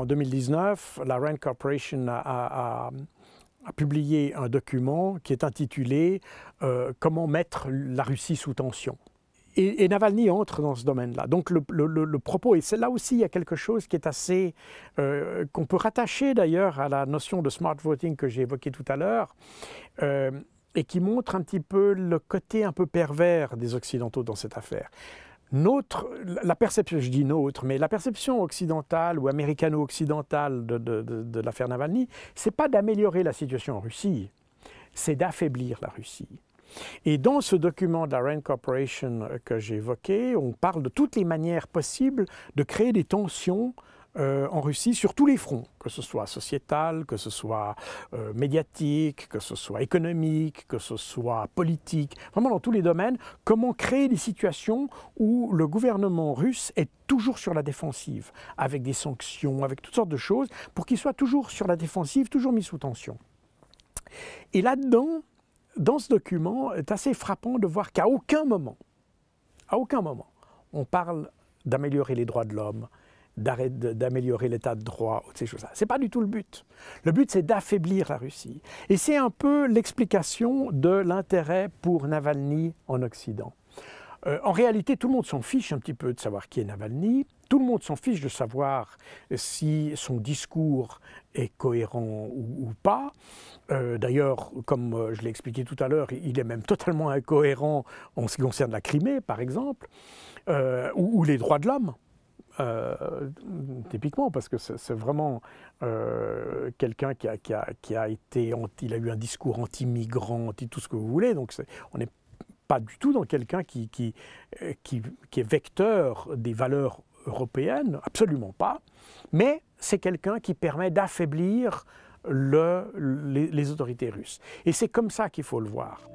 en 2019, la Rand Corporation a, publié un document qui est intitulé euh, Comment mettre la Russie sous tension. Et, Navalny entre dans ce domaine-là. Donc le, propos, et c'est là aussi il y a quelque chose qui est assez, euh, qu'on peut rattacher d'ailleurs à la notion de smart voting que j'ai évoquée tout à l'heure, euh, et qui montre un petit peu le côté un peu pervers des Occidentaux dans cette affaire notre, la perception, je dis notre, mais la perception occidentale ou américano-occidentale de, de l'affaire Navalny, c'est pas d'améliorer la situation en Russie, c'est d'affaiblir la Russie. Et dans ce document de la RAND Corporation euh, que j'évoquais, on parle de toutes les manières possibles de créer des tensions euh, en Russie sur tous les fronts, que ce soit sociétal, que ce soit euh, médiatique, que ce soit économique, que ce soit politique, vraiment dans tous les domaines, comment créer des situations où le gouvernement russe est toujours sur la défensive, avec des sanctions, avec toutes sortes de choses, pour qu'il soit toujours sur la défensive, toujours mis sous tension. Et là-dedans, dans ce document, est assez frappant de voir qu'à aucun moment, à aucun moment, on parle d'améliorer les droits de l'homme, d'améliorer l'état de droit ou de ces choses-là. Ce n'est pas du tout le but. Le but, c'est d'affaiblir la Russie. Et c'est un peu l'explication de l'intérêt pour Navalny en Occident. Euh, en réalité, tout le monde s'en fiche un petit peu de savoir qui est Navalny. Tout le monde s'en fiche de savoir si son discours est cohérent ou, pas. Euh, d'ailleurs, comme euh, je l'ai expliqué tout à l'heure, il est même totalement incohérent en ce qui concerne la Crimée, par exemple, ou les droits de l'homme. Euh, typiquement, parce que c'est vraiment euh, quelqu'un qui a, qui, a, été, il a eu un discours anti-migrant, anti tout ce que vous voulez, donc on n'est pas du tout dans quelqu'un euh, qui, qui, est vecteur des valeurs européennes, absolument pas, mais c'est quelqu'un qui permet d'affaiblir le, les, autorités russes. Et c'est comme ça qu'il faut le voir.